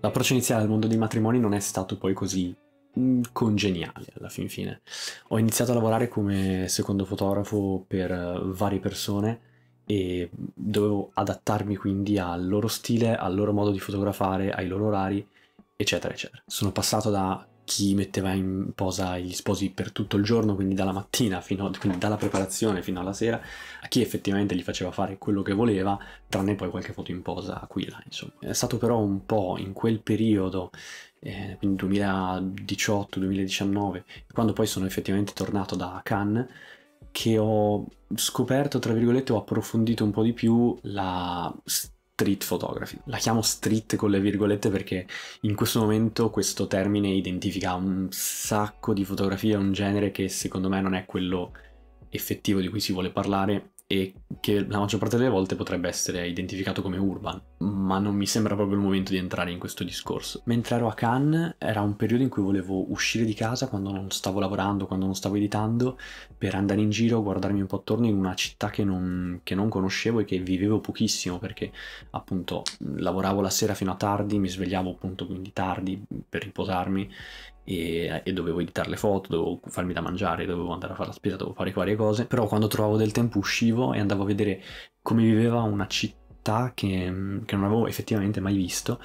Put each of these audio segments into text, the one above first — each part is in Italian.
l'approccio iniziale al mondo dei matrimoni non è stato poi così mm, congeniale alla fin fine. Ho iniziato a lavorare come secondo fotografo per eh, varie persone e dovevo adattarmi quindi al loro stile, al loro modo di fotografare, ai loro orari, eccetera, eccetera. Sono passato da chi metteva in posa gli sposi per tutto il giorno, quindi dalla mattina, fino a, quindi dalla preparazione fino alla sera, a chi effettivamente gli faceva fare quello che voleva, tranne poi qualche foto in posa qui là, insomma. È stato però un po' in quel periodo, eh, quindi 2018-2019, quando poi sono effettivamente tornato da Cannes, che ho scoperto, tra virgolette, ho approfondito un po' di più la street photography. La chiamo street con le virgolette perché in questo momento questo termine identifica un sacco di fotografie, un genere che secondo me non è quello effettivo di cui si vuole parlare e che la maggior parte delle volte potrebbe essere identificato come urban, ma non mi sembra proprio il momento di entrare in questo discorso. Mentre ero a Cannes era un periodo in cui volevo uscire di casa quando non stavo lavorando, quando non stavo editando, per andare in giro, guardarmi un po' attorno in una città che non, che non conoscevo e che vivevo pochissimo perché appunto lavoravo la sera fino a tardi, mi svegliavo appunto quindi tardi per riposarmi e, e, dovevo editare le foto, dovevo farmi da mangiare, dovevo andare a fare la spesa, dovevo fare varie cose, però quando trovavo del tempo uscivo e andavo a vedere come viveva una città che, mm, che non avevo effettivamente mai visto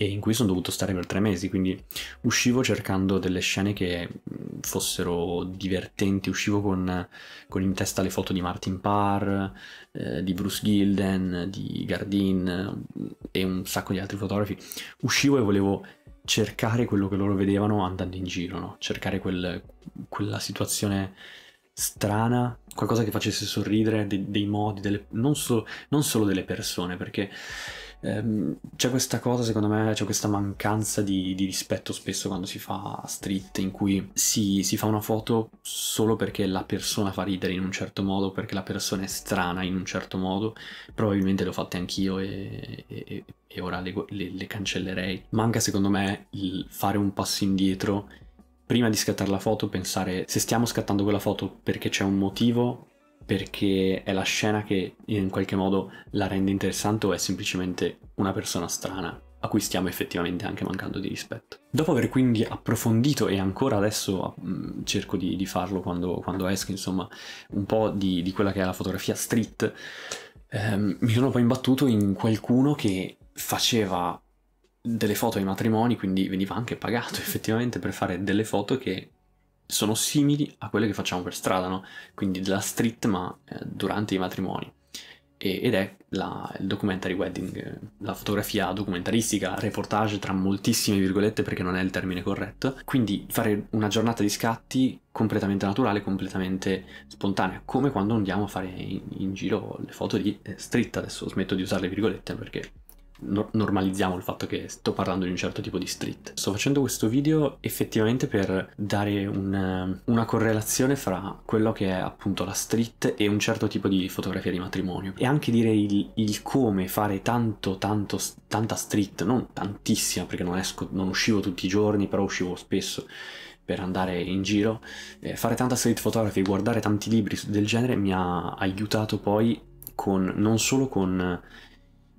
e in cui sono dovuto stare per tre mesi, quindi uscivo cercando delle scene che mm, fossero divertenti, uscivo con, con in testa le foto di Martin Parr, eh, di Bruce Gilden, di Gardin mm, e un sacco di altri fotografi, uscivo e volevo cercare quello che loro vedevano andando in giro, no? cercare quel, quella situazione strana, qualcosa che facesse sorridere dei, dei modi, delle, non, so, non solo delle persone, perché ehm, c'è questa cosa, secondo me, c'è questa mancanza di, di, rispetto spesso quando si fa street in cui si, si, fa una foto solo perché la persona fa ridere in un certo modo, perché la persona è strana in un certo modo. Probabilmente l'ho fatta anch'io e, e, e ora le, le, le cancellerei. Manca, secondo me, il fare un passo indietro prima di scattare la foto pensare se stiamo scattando quella foto perché c'è un motivo perché è la scena che in qualche modo la rende interessante o è semplicemente una persona strana a cui stiamo effettivamente anche mancando di rispetto. Dopo aver quindi approfondito, e ancora adesso mh, mm, cerco di, di farlo quando, quando, esco, insomma, un po' di, di, quella che è la fotografia street, ehm, mi sono poi imbattuto in qualcuno che faceva delle foto ai matrimoni, quindi veniva anche pagato effettivamente per fare delle foto che sono simili a quelle che facciamo per strada, no? Quindi della street ma eh, durante i matrimoni. E, ed è la, il documentary wedding, eh, la fotografia documentaristica, reportage tra moltissime virgolette perché non è il termine corretto. Quindi fare una giornata di scatti completamente naturale, completamente spontanea, come quando andiamo a fare in, in giro le foto di eh, street. Adesso smetto di usare le virgolette perché no- normalizziamo il fatto che sto parlando di un certo tipo di street. Sto facendo questo video effettivamente per dare un, eh, una correlazione fra quello che è appunto la street e un certo tipo di fotografia di matrimonio. E anche dire il, il come fare tanto, tanto, tanta street, non tantissima perché non, esco, non uscivo tutti i giorni, però uscivo spesso per andare in giro, eh, fare tanta street photography, guardare tanti libri del genere mi ha aiutato poi con, non solo con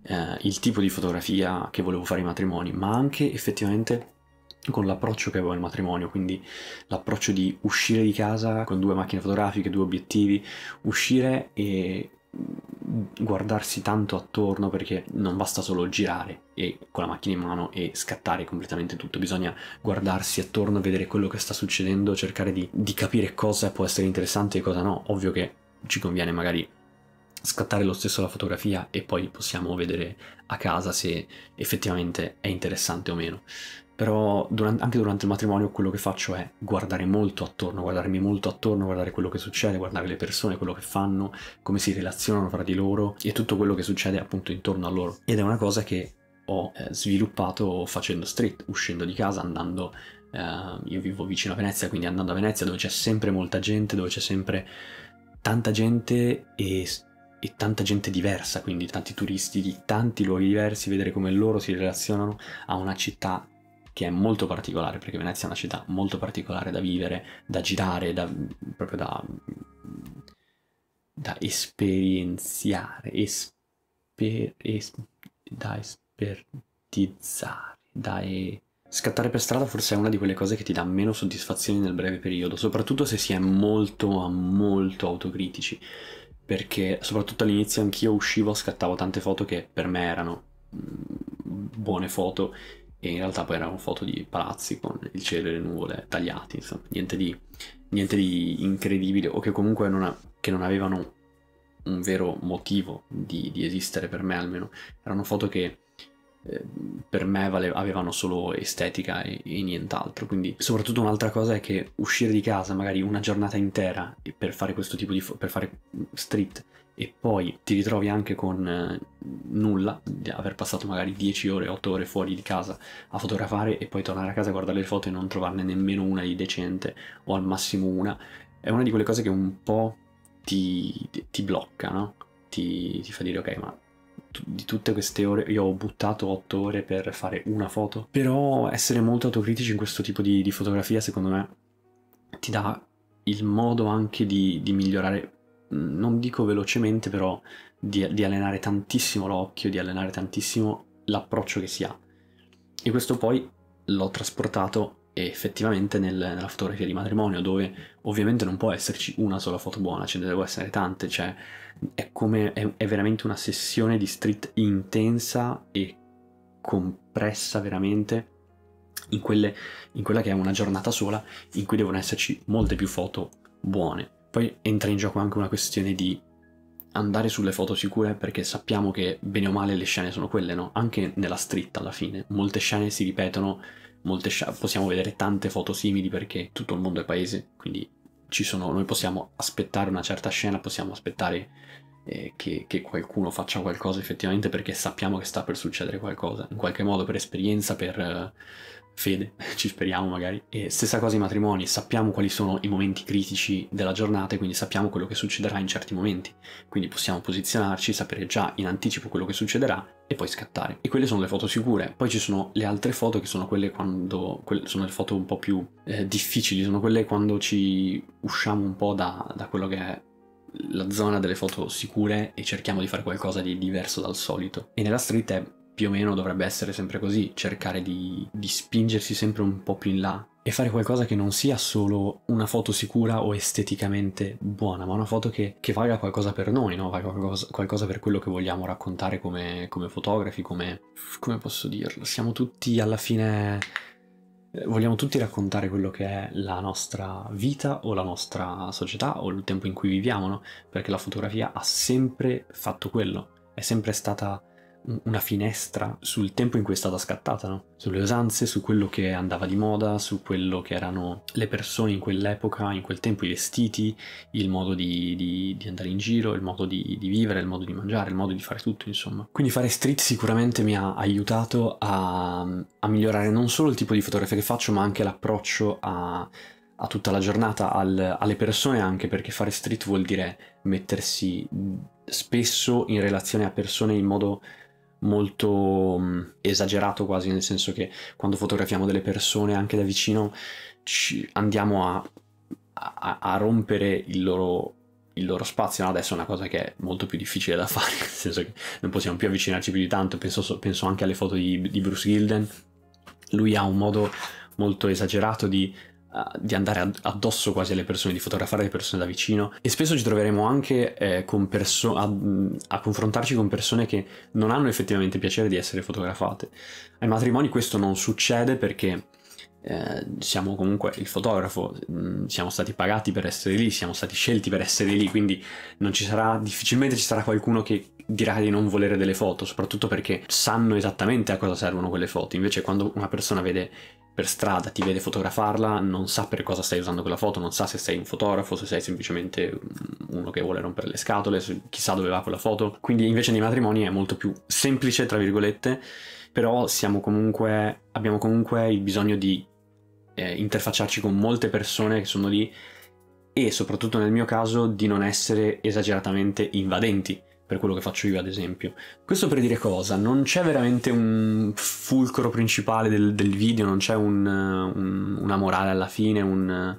eh, il tipo di fotografia che volevo fare ai matrimoni, ma anche effettivamente con l'approccio che avevo al matrimonio, quindi l'approccio di uscire di casa con due macchine fotografiche, due obiettivi, uscire e guardarsi tanto attorno perché non basta solo girare e con la macchina in mano e scattare completamente tutto, bisogna guardarsi attorno, vedere quello che sta succedendo, cercare di, di capire cosa può essere interessante e cosa no. Ovvio che ci conviene magari scattare lo stesso la fotografia e poi possiamo vedere a casa se effettivamente è interessante o meno. Però durante, anche durante il matrimonio quello che faccio è guardare molto attorno, guardarmi molto attorno, guardare quello che succede, guardare le persone, quello che fanno, come si relazionano fra di loro e tutto quello che succede appunto intorno a loro. Ed è una cosa che ho eh, sviluppato facendo street, uscendo di casa, andando Uh, io vivo vicino a Venezia, quindi andando a Venezia dove c'è sempre molta gente, dove c'è sempre tanta gente e e tanta gente diversa, quindi tanti turisti di tanti luoghi diversi, vedere come loro si relazionano a una città che è molto particolare, perché Venezia è una città molto particolare da vivere, da girare, da, proprio da, da esperienziare, esper, es, da espertizzare, da... E... Scattare per strada forse è una di quelle cose che ti dà meno soddisfazioni nel breve periodo, soprattutto se si è molto, molto autocritici perché soprattutto all'inizio anch'io uscivo, scattavo tante foto che per me erano mm, buone foto e in realtà poi erano foto di palazzi con il cielo e le nuvole tagliati, insomma, niente di, niente di incredibile o che comunque non, ha, che non avevano un vero motivo di, di, esistere per me almeno. Erano foto che eh, per me vale, avevano solo estetica e, e, nient'altro. Quindi, soprattutto un'altra cosa è che uscire di casa magari una giornata intera per fare questo tipo di fo- per fare street e poi ti ritrovi anche con eh, nulla, di aver passato magari 10 ore, 8 ore fuori di casa a fotografare e poi tornare a casa a guardare le foto e non trovarne nemmeno una di decente o al massimo una, è una di quelle cose che un po' ti, ti blocca, no? Ti, ti fa dire ok, ma di tutte queste ore, io ho buttato 8 ore per fare una foto, però essere molto autocritici in questo tipo di, di fotografia secondo me ti dà il modo anche di, di migliorare, non dico velocemente, però di, di allenare tantissimo l'occhio, di allenare tantissimo l'approccio che si ha. E questo poi l'ho trasportato e effettivamente nel, nella fotografia di matrimonio dove ovviamente non può esserci una sola foto buona, ce ne devono essere tante, cioè è, come, è, è veramente una sessione di street intensa e compressa veramente in, quelle, in quella che è una giornata sola in cui devono esserci molte più foto buone. Poi entra in gioco anche una questione di andare sulle foto sicure perché sappiamo che bene o male le scene sono quelle, no? Anche nella street alla fine, molte scene si ripetono molte scia- possiamo vedere tante foto simili perché tutto il mondo è paese, quindi sono, noi possiamo aspettare una certa scena, possiamo aspettare eh, che, che, qualcuno faccia qualcosa effettivamente perché sappiamo che sta per succedere qualcosa, in qualche modo per esperienza, per, eh, fede, ci speriamo magari. E stessa cosa i matrimoni, sappiamo quali sono i momenti critici della giornata e quindi sappiamo quello che succederà in certi momenti. Quindi possiamo posizionarci, sapere già in anticipo quello che succederà e poi scattare. E quelle sono le foto sicure. Poi ci sono le altre foto che sono quelle quando... Quelle sono le foto un po' più eh, difficili, sono quelle quando ci usciamo un po' da, da quello che è la zona delle foto sicure e cerchiamo di fare qualcosa di diverso dal solito. E nella street è più o meno dovrebbe essere sempre così, cercare di, di spingersi sempre un po' più in là e fare qualcosa che non sia solo una foto sicura o esteticamente buona, ma una foto che, che valga qualcosa per noi, no? valga qualcosa, qualcosa, per quello che vogliamo raccontare come, come fotografi, come, come posso dirlo, siamo tutti alla fine eh, vogliamo tutti raccontare quello che è la nostra vita o la nostra società o il tempo in cui viviamo, no? Perché la fotografia ha sempre fatto quello, è sempre stata una finestra sul tempo in cui è stata scattata, no? sulle usanze, su quello che andava di moda, su quello che erano le persone in quell'epoca, in quel tempo, i vestiti, il modo di, di, di andare in giro, il modo di, di, vivere, il modo di mangiare, il modo di fare tutto, insomma. Quindi fare street sicuramente mi ha aiutato a, a migliorare non solo il tipo di fotografia che faccio, ma anche l'approccio a, a tutta la giornata, al, alle persone anche, perché fare street vuol dire mettersi spesso in relazione a persone in modo molto mm, esagerato quasi, nel senso che quando fotografiamo delle persone anche da vicino andiamo a, a, a, rompere il loro, il loro spazio. adesso è una cosa che è molto più difficile da fare, nel senso che non possiamo più avvicinarci più di tanto. Penso, penso anche alle foto di, di Bruce Gilden. Lui ha un modo molto esagerato di di andare addosso quasi alle persone, di fotografare le persone da vicino e spesso ci troveremo anche eh, con perso- a, a, confrontarci con persone che non hanno effettivamente piacere di essere fotografate. Ai matrimoni questo non succede perché eh, siamo comunque il fotografo, mm, siamo stati pagati per essere lì, siamo stati scelti per essere lì, quindi non ci sarà, difficilmente ci sarà qualcuno che dirà di non volere delle foto, soprattutto perché sanno esattamente a cosa servono quelle foto. Invece quando una persona vede per strada, ti vede fotografarla, non sa per cosa stai usando quella foto, non sa se sei un fotografo, se sei semplicemente mm, uno che vuole rompere le scatole, chissà dove va quella foto. Quindi invece nei matrimoni è molto più semplice, tra virgolette, però siamo comunque, abbiamo comunque il bisogno di eh, interfacciarci con molte persone che sono lì e soprattutto nel mio caso di non essere esageratamente invadenti per quello che faccio io ad esempio. Questo per dire cosa? Non c'è veramente un fulcro principale del, del video, non c'è un, un, una morale alla fine, un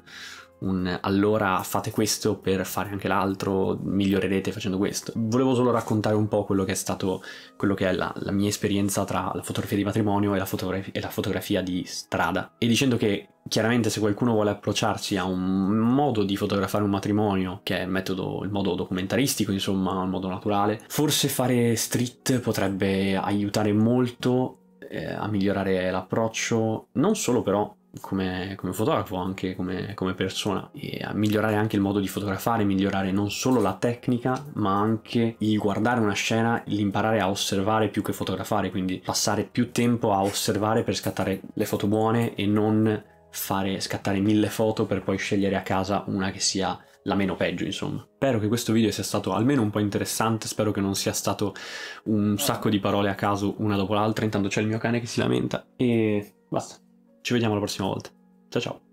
un allora fate questo per fare anche l'altro, migliorerete facendo questo. Volevo solo raccontare un po' quello che è stato, quello che è la, la mia esperienza tra la fotografia di matrimonio e la, fotogra- e la fotografia di strada. E dicendo che chiaramente se qualcuno vuole approcciarsi a un modo di fotografare un matrimonio, che è il metodo, il modo documentaristico, insomma, il modo naturale, forse fare street potrebbe aiutare molto eh, a migliorare l'approccio, non solo però come, come fotografo, anche come, come, persona, e a migliorare anche il modo di fotografare, migliorare non solo la tecnica, ma anche il guardare una scena, l'imparare a osservare più che fotografare, quindi passare più tempo a osservare per scattare le foto buone e non fare scattare mille foto per poi scegliere a casa una che sia la meno peggio, insomma. Spero che questo video sia stato almeno un po' interessante, spero che non sia stato un sacco di parole a caso una dopo l'altra, intanto c'è il mio cane che si lamenta e basta. Ci vediamo la prossima volta. Ciao ciao.